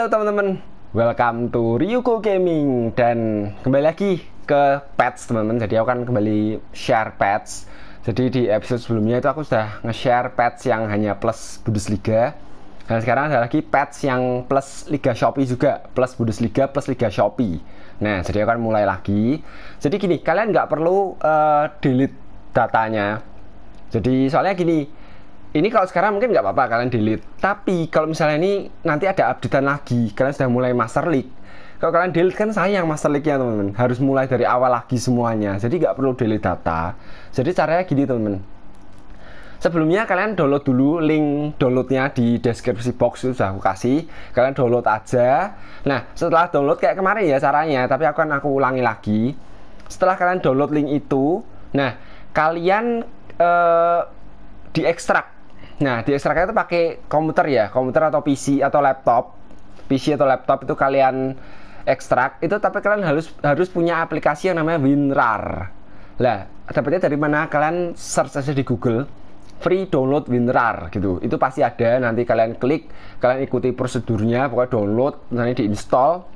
Halo teman-teman, welcome to Ryuko Gaming dan kembali lagi ke pets teman-teman. Jadi aku kan kembali share pets. Jadi di episode sebelumnya itu aku sudah nge-share pets yang hanya plus Bundesliga. Dan sekarang ada lagi pets yang plus Liga Shopee juga, plus Bundesliga, plus Liga Shopee. Nah, jadi aku akan mulai lagi. Jadi gini, kalian nggak perlu uh, delete datanya. Jadi soalnya gini, ini kalau sekarang mungkin nggak apa-apa kalian delete tapi kalau misalnya ini nanti ada updatean lagi kalian sudah mulai master leak kalau kalian delete kan sayang master leaknya teman-teman harus mulai dari awal lagi semuanya jadi nggak perlu delete data jadi caranya gini teman-teman sebelumnya kalian download dulu link downloadnya di deskripsi box itu sudah aku kasih kalian download aja nah setelah download kayak kemarin ya caranya tapi aku akan aku ulangi lagi setelah kalian download link itu nah kalian eh, diekstrak Nah, di ekstraknya itu pakai komputer ya, komputer atau PC atau laptop. PC atau laptop itu kalian ekstrak itu tapi kalian harus harus punya aplikasi yang namanya WinRAR. Lah, dapatnya dari mana? Kalian search aja di Google free download WinRAR gitu. Itu pasti ada, nanti kalian klik, kalian ikuti prosedurnya, pokoknya download, nanti diinstal.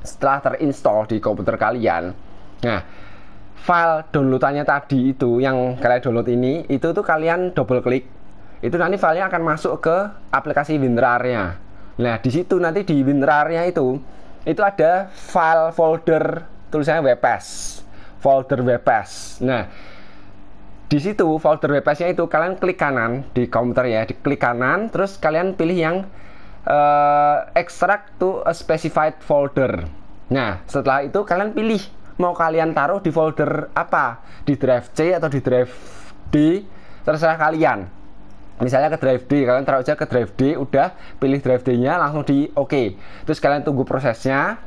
Setelah terinstall di komputer kalian. Nah, file downloadannya tadi itu yang kalian download ini itu tuh kalian double klik itu nanti filenya akan masuk ke aplikasi WinRAR-nya. Nah, di situ nanti di WinRAR-nya itu itu ada file folder tulisannya WPS, folder WPS. Nah, di situ folder WPS-nya itu kalian klik kanan di komputer ya, di klik kanan, terus kalian pilih yang uh, extract to a specified folder. Nah, setelah itu kalian pilih mau kalian taruh di folder apa, di drive C atau di drive D, terserah kalian misalnya ke drive D kalian taruh aja ke drive D udah pilih drive D nya langsung di oke okay. terus kalian tunggu prosesnya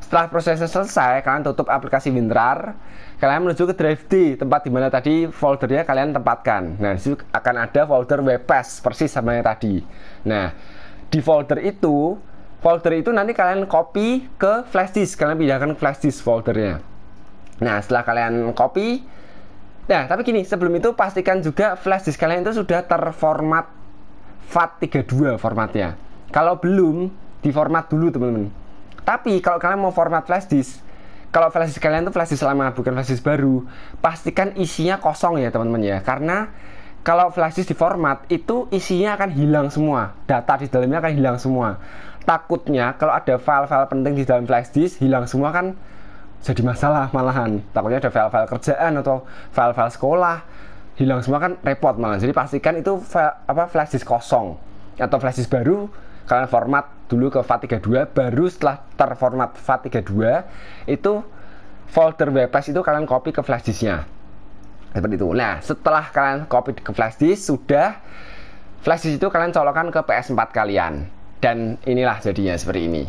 setelah prosesnya selesai kalian tutup aplikasi WinRAR kalian menuju ke drive D tempat dimana tadi foldernya kalian tempatkan nah disitu akan ada folder WPS persis sama yang tadi nah di folder itu folder itu nanti kalian copy ke flash disk kalian pindahkan ke flash disk foldernya nah setelah kalian copy Nah, tapi gini, sebelum itu pastikan juga flash disk kalian itu sudah terformat FAT32 formatnya. Kalau belum, diformat dulu teman-teman. Tapi kalau kalian mau format flash disk, kalau flash disk kalian itu flash disk lama bukan flash disk baru, pastikan isinya kosong ya teman-teman ya. Karena kalau flash disk diformat itu isinya akan hilang semua, data di dalamnya akan hilang semua. Takutnya kalau ada file-file penting di dalam flash disk hilang semua kan jadi masalah malahan takutnya ada file-file kerjaan atau file-file sekolah hilang semua kan repot malah jadi pastikan itu file, apa flash disk kosong atau flash disk baru kalian format dulu ke FAT32 baru setelah terformat FAT32 itu folder WPS itu kalian copy ke flash disknya seperti itu nah setelah kalian copy ke flash disk sudah flash disk itu kalian colokan ke PS4 kalian dan inilah jadinya seperti ini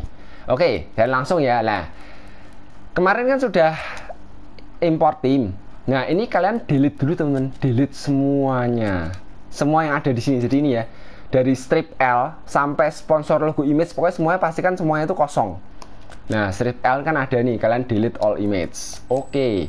oke dan langsung ya nah kemarin kan sudah import tim nah ini kalian delete dulu teman-teman delete semuanya semua yang ada di sini jadi ini ya dari strip L sampai sponsor logo image pokoknya semuanya pastikan semuanya itu kosong nah strip L kan ada nih kalian delete all image oke okay.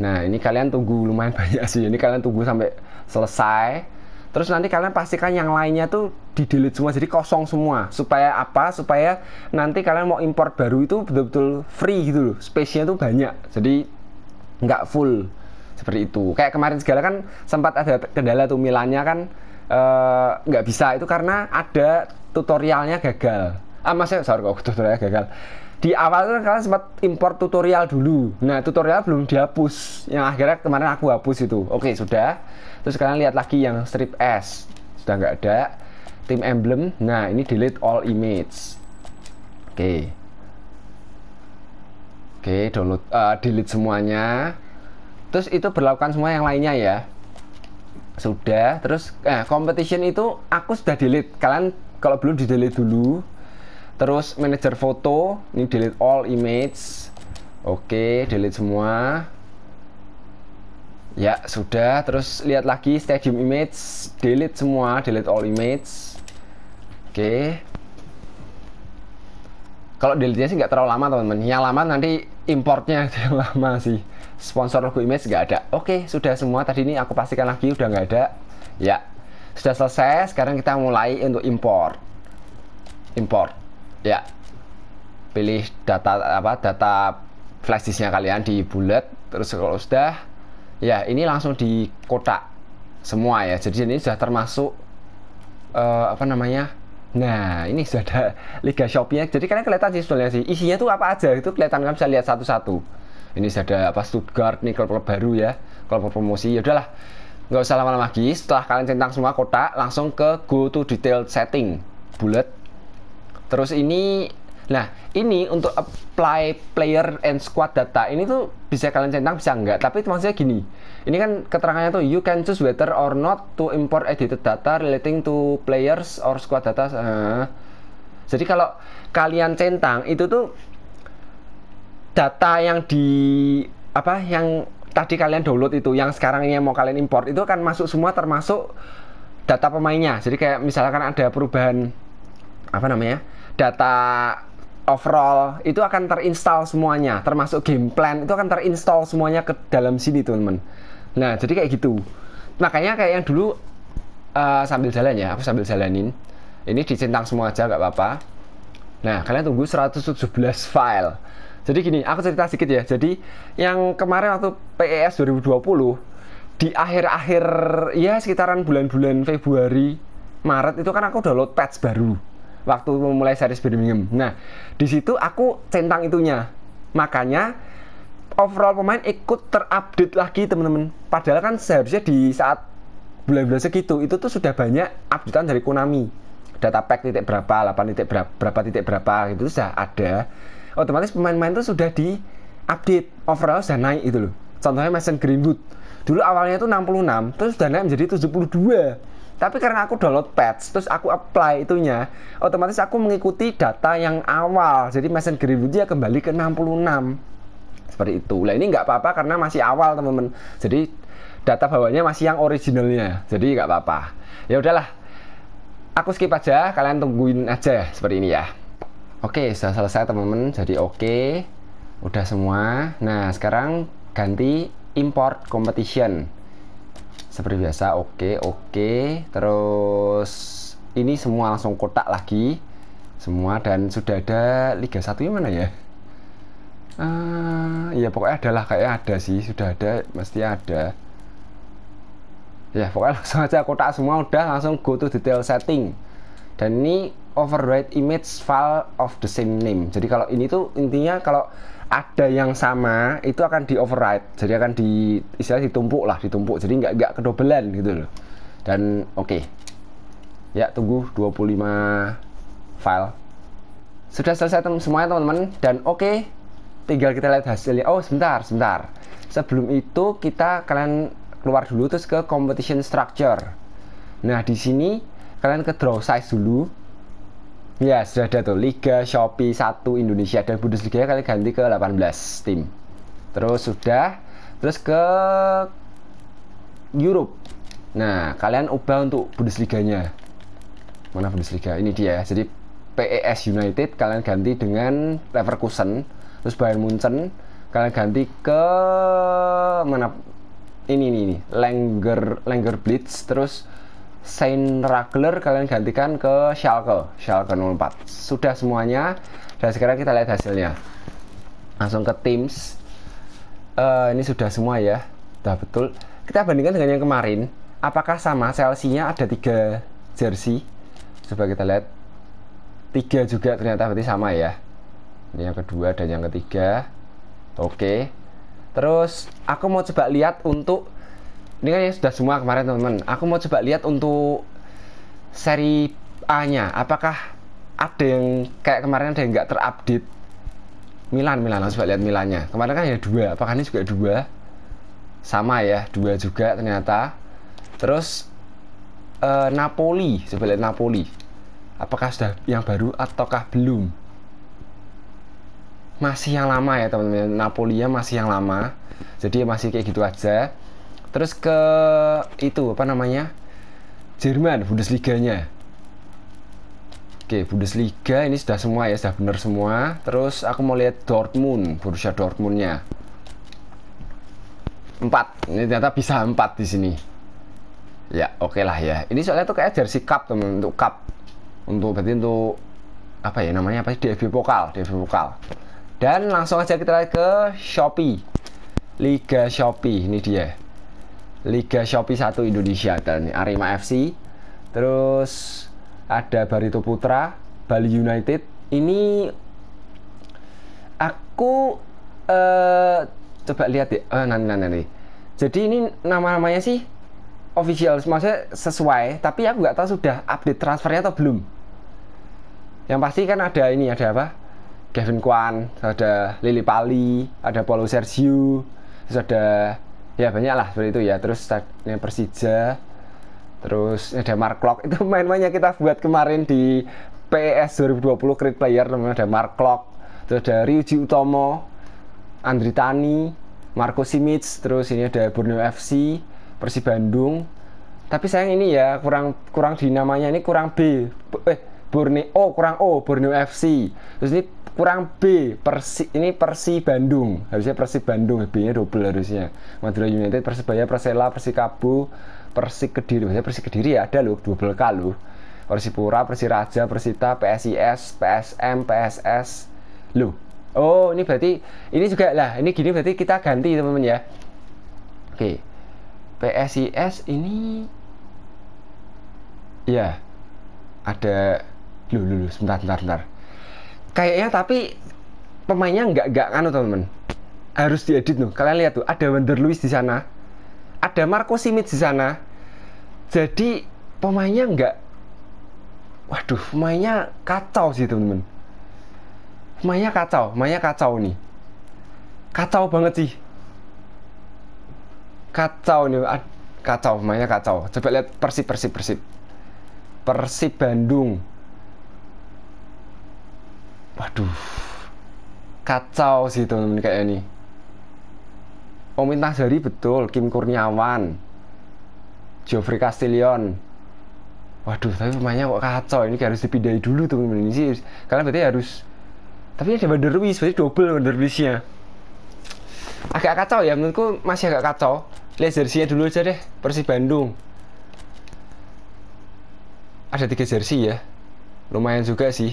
nah ini kalian tunggu lumayan banyak sih ini kalian tunggu sampai selesai Terus nanti kalian pastikan yang lainnya tuh di delete semua, jadi kosong semua. Supaya apa? Supaya nanti kalian mau import baru itu betul-betul free gitu loh. Space-nya tuh banyak, jadi nggak full seperti itu. Kayak kemarin segala kan sempat ada kendala tuh milannya kan nggak eh, nggak bisa itu karena ada tutorialnya gagal. Ah, maksudnya sorry kok tutorialnya gagal di awal kan kalian sempat import tutorial dulu nah tutorial belum dihapus yang akhirnya kemarin aku hapus itu oke sudah terus kalian lihat lagi yang strip S sudah nggak ada tim emblem nah ini delete all image oke oke download uh, delete semuanya terus itu berlakukan semua yang lainnya ya sudah terus eh, competition itu aku sudah delete kalian kalau belum di delete dulu terus manager foto ini delete all image oke delete semua ya sudah terus lihat lagi stadium image delete semua delete all image oke kalau delete-nya sih nggak terlalu lama teman-teman yang lama nanti importnya yang lama sih sponsor logo image nggak ada oke sudah semua tadi ini aku pastikan lagi udah nggak ada ya sudah selesai sekarang kita mulai untuk import import ya pilih data apa data flash disknya kalian di bulat terus kalau sudah ya ini langsung di kotak semua ya jadi ini sudah termasuk uh, apa namanya nah ini sudah ada liga shopnya jadi kalian kelihatan sih sebenarnya sih isinya tuh apa aja itu kelihatan kan bisa lihat satu-satu ini sudah ada apa Stuttgart nih klub baru ya klub promosi ya udahlah nggak usah lama-lama lagi setelah kalian centang semua kotak langsung ke go to detail setting bullet Terus ini Nah, ini untuk apply player and squad data ini tuh bisa kalian centang bisa enggak, tapi maksudnya gini. Ini kan keterangannya tuh you can choose whether or not to import edited data relating to players or squad data. Uh. Jadi kalau kalian centang itu tuh data yang di apa yang tadi kalian download itu yang sekarang yang mau kalian import itu akan masuk semua termasuk data pemainnya. Jadi kayak misalkan ada perubahan apa namanya? data overall itu akan terinstall semuanya termasuk game plan itu akan terinstall semuanya ke dalam sini teman-teman nah jadi kayak gitu makanya kayak yang dulu uh, sambil jalan ya aku sambil jalanin ini dicentang semua aja gak apa-apa nah kalian tunggu 117 file jadi gini aku cerita sedikit ya jadi yang kemarin waktu PES 2020 di akhir-akhir ya sekitaran bulan-bulan Februari Maret itu kan aku download patch baru waktu memulai series Birmingham. Nah, di situ aku centang itunya. Makanya overall pemain ikut terupdate lagi teman-teman. Padahal kan seharusnya di saat bulan-bulan segitu itu tuh sudah banyak updatean dari Konami. Data pack titik berapa, 8 titik berapa, berapa titik berapa gitu sudah ada. Otomatis pemain-pemain itu sudah di update overall sudah naik itu loh. Contohnya Mason Greenwood. Dulu awalnya itu 66, terus sudah naik menjadi 72 tapi karena aku download patch, terus aku apply itunya, otomatis aku mengikuti data yang awal. Jadi mesin green dia ya kembali ke 66. Seperti itu. Nah ini nggak apa-apa karena masih awal teman-teman. Jadi data bawahnya masih yang originalnya. Jadi nggak apa-apa. Ya udahlah. Aku skip aja, kalian tungguin aja seperti ini ya. Oke, sudah selesai teman-teman. Jadi oke. Udah semua. Nah, sekarang ganti import competition seperti biasa oke okay, oke okay. terus ini semua langsung kotak lagi semua dan sudah ada Liga 1 yang mana ya uh, ya pokoknya adalah kayak ada sih sudah ada mesti ada ya pokoknya langsung aja kotak semua udah langsung go to detail setting dan ini override image file of the same name jadi kalau ini tuh intinya kalau ada yang sama itu akan di override jadi akan di istilah ditumpuk lah ditumpuk jadi nggak nggak kedobelan gitu loh dan oke okay. ya tunggu 25 file sudah selesai tem semuanya teman-teman dan oke okay, tinggal kita lihat hasilnya oh sebentar sebentar sebelum itu kita kalian keluar dulu terus ke competition structure nah di sini kalian ke draw size dulu Ya sudah ada tuh Liga Shopee 1 Indonesia dan Bundesliga kali ganti ke 18 tim. Terus sudah, terus ke Europe. Nah, kalian ubah untuk Bundesliga-nya Mana Bundesliga? Ini dia. Jadi PES United kalian ganti dengan Leverkusen, terus Bayern Munchen kalian ganti ke mana ini ini, ini. Langer Langer Blitz terus Saint Ragler kalian gantikan ke Schalke Schalke 04 sudah semuanya dan sekarang kita lihat hasilnya langsung ke Teams uh, ini sudah semua ya sudah betul kita bandingkan dengan yang kemarin apakah sama Chelsea-nya ada tiga jersey coba kita lihat tiga juga ternyata berarti sama ya ini yang kedua dan yang ketiga oke terus aku mau coba lihat untuk ini kan ya sudah semua kemarin teman-teman aku mau coba lihat untuk seri A nya apakah ada yang kayak kemarin ada yang nggak terupdate Milan Milan harus coba lihat Milannya kemarin kan ya dua apakah ini juga dua sama ya dua juga ternyata terus uh, Napoli coba lihat Napoli apakah sudah yang baru ataukah belum masih yang lama ya teman-teman Napoli ya masih yang lama jadi ya masih kayak gitu aja terus ke itu apa namanya Jerman Bundesliganya Oke Bundesliga ini sudah semua ya sudah benar semua terus aku mau lihat Dortmund Borussia Dortmundnya 4 ini ternyata bisa 4 di sini ya oke okay lah ya ini soalnya tuh kayak jersey cup teman untuk cup untuk berarti untuk apa ya namanya apa sih DFB Pokal DFB Pokal dan langsung aja kita ke Shopee Liga Shopee ini dia Liga Shopee 1 Indonesia dan Arema FC. Terus ada Barito Putra, Bali United. Ini aku uh, coba lihat deh. Oh, nanti nanti. Jadi ini nama-namanya sih official, maksudnya sesuai. Tapi aku nggak tahu sudah update transfernya atau belum. Yang pasti kan ada ini ada apa? Kevin Kwan, ada Lili Pali, ada Paulo Sergio, terus ada ya banyak lah seperti itu ya terus yang Persija terus ada Mark Locke itu main-mainnya kita buat kemarin di PS 2020 Create Player namanya ada Mark Locke terus ada Ryuji Utomo Andri Tani Marco Simic terus ini ada Borneo FC Persib Bandung tapi sayang ini ya kurang kurang di namanya ini kurang B eh Borneo oh, kurang O Borneo FC terus ini kurang B Persi ini Persi Bandung harusnya Persi Bandung B nya double harusnya Madura United Persebaya Persela Persikabo Persi Kediri harusnya Persi Kediri ya ada loh double K loh Persipura Persiraja Persita PSIS PSM PSS loh oh ini berarti ini juga lah ini gini berarti kita ganti teman-teman ya oke PSIS ini ya ada lu lu sebentar sebentar sebentar kayaknya tapi pemainnya nggak nggak kan teman-teman harus diedit tuh kalian lihat tuh ada Wander Luis di sana ada Marco Simit di sana jadi pemainnya nggak waduh pemainnya kacau sih teman-teman pemainnya kacau pemainnya kacau nih kacau banget sih kacau nih kacau pemainnya kacau coba lihat persib persib persib persib Bandung waduh kacau sih teman-teman kayak ini Pemerintah Sari betul Kim Kurniawan Geoffrey Castillion waduh tapi pemainnya kok kacau ini kayak harus dipindahi dulu teman-teman ini sih Karena berarti harus tapi ada Van der berarti double Van der agak kacau ya menurutku masih agak kacau lihat jersinya dulu aja deh Persib Bandung ada tiga jersey ya lumayan juga sih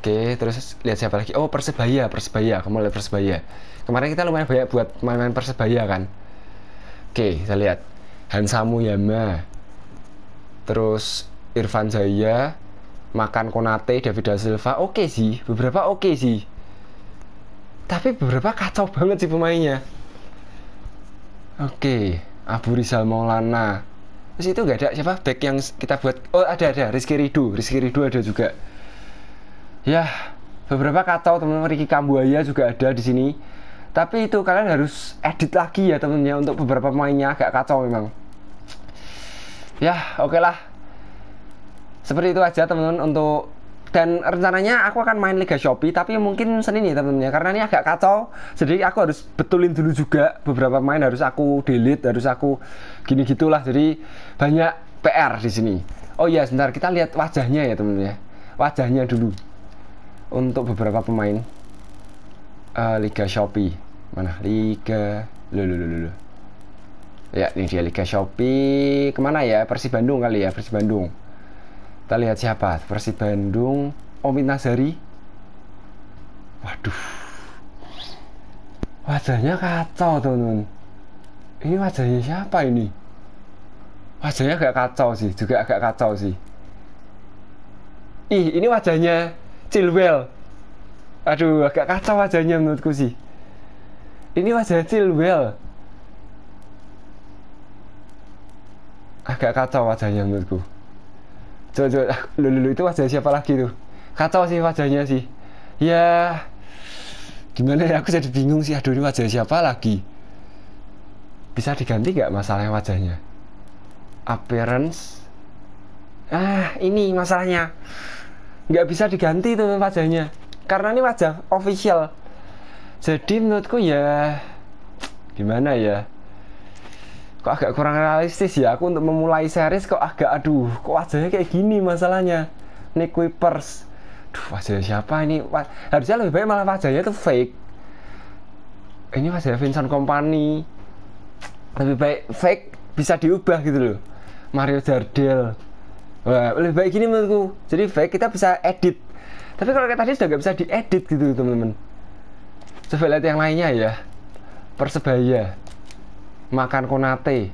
Oke, terus lihat siapa lagi? Oh, Persebaya, Persebaya. Kamu lihat Persebaya. Kemarin kita lumayan banyak buat main-main Persebaya kan. Oke, saya lihat. Hansamu Yama. Terus Irfan Jaya, Makan Konate, David da Silva. Oke sih, beberapa oke sih. Tapi beberapa kacau banget sih pemainnya. Oke, Abu Rizal Maulana. Terus itu nggak ada siapa back yang kita buat? Oh, ada ada Rizky Ridu, Rizky Ridu ada juga ya beberapa kacau teman-teman Ricky Kambuaya juga ada di sini tapi itu kalian harus edit lagi ya temennya untuk beberapa mainnya agak kacau memang ya oke okay lah seperti itu aja teman-teman untuk dan rencananya aku akan main Liga Shopee tapi mungkin Senin ya teman-teman ya karena ini agak kacau jadi aku harus betulin dulu juga beberapa main harus aku delete harus aku gini gitulah jadi banyak PR di sini oh iya sebentar kita lihat wajahnya ya teman-teman ya wajahnya dulu untuk beberapa pemain uh, Liga Shopee mana Liga lu lu lu lu ya ini dia Liga Shopee kemana ya Persib Bandung kali ya Persib Bandung kita lihat siapa Persib Bandung Omid Nazari waduh wajahnya kacau teman-teman ini wajahnya siapa ini wajahnya agak kacau sih juga agak kacau sih ih ini wajahnya Chilwell aduh agak kacau wajahnya menurutku sih ini wajah Chilwell agak kacau wajahnya menurutku coba coba lulu ah, itu wajah siapa lagi tuh kacau sih wajahnya sih ya gimana ya aku jadi bingung sih aduh ini wajah siapa lagi bisa diganti gak masalah wajahnya appearance ah ini masalahnya nggak bisa diganti tuh wajahnya karena ini wajah official jadi menurutku ya gimana ya kok agak kurang realistis ya aku untuk memulai series kok agak aduh kok wajahnya kayak gini masalahnya Nick Wipers Duh, wajahnya siapa ini? harusnya lebih baik malah wajahnya tuh fake. Ini wajahnya Vincent Company. Lebih baik fake bisa diubah gitu loh. Mario Jardel. Wah, lebih baik gini menurutku. Jadi baik kita bisa edit. Tapi kalau kayak tadi sudah nggak bisa diedit gitu teman-teman. Coba lihat yang lainnya ya. Persebaya, makan Konate,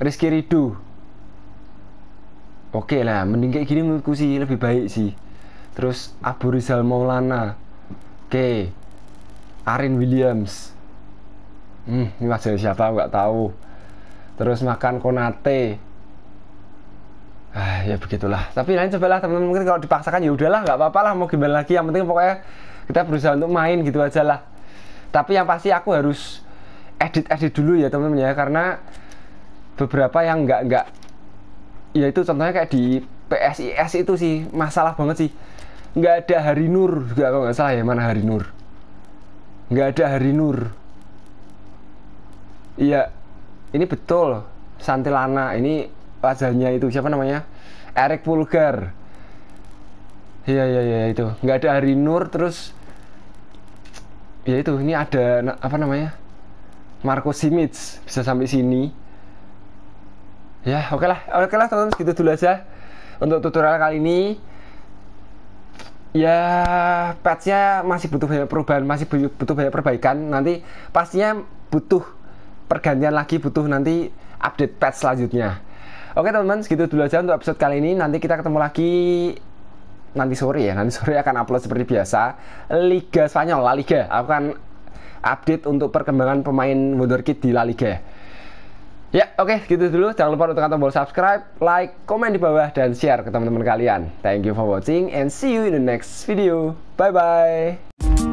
Rizky Ridu. Oke lah, mending kayak gini menurutku sih lebih baik sih. Terus Abu Rizal Maulana, oke, Arin Williams. Hmm, ini masih siapa nggak tahu. Terus makan Konate, ah, ya begitulah tapi lain cobalah teman-teman mungkin kalau dipaksakan ya udahlah nggak apa-apa lah mau gimana lagi yang penting pokoknya kita berusaha untuk main gitu aja lah tapi yang pasti aku harus edit edit dulu ya teman-teman ya karena beberapa yang nggak nggak ya itu contohnya kayak di PSIS itu sih masalah banget sih nggak ada Hari Nur juga kalau nggak salah ya mana Hari Nur nggak ada Hari Nur iya ini betul Santilana ini wajahnya itu siapa namanya Erik Pulgar iya iya iya itu nggak ada Hari Nur terus ya itu ini ada apa namanya Marco Simic bisa sampai sini ya oke okay lah oke okay lah teman-teman segitu dulu aja untuk tutorial kali ini ya patchnya masih butuh banyak perubahan masih butuh banyak perbaikan nanti pastinya butuh pergantian lagi butuh nanti update patch selanjutnya Oke teman-teman, segitu dulu aja untuk episode kali ini. Nanti kita ketemu lagi nanti sore ya. Nanti sore akan upload seperti biasa Liga Spanyol, La Liga. Aku akan update untuk perkembangan pemain wonderkid di La Liga. Ya, oke, okay, gitu dulu. Jangan lupa untuk tekan tombol subscribe, like, komen di bawah, dan share ke teman-teman kalian. Thank you for watching and see you in the next video. Bye-bye.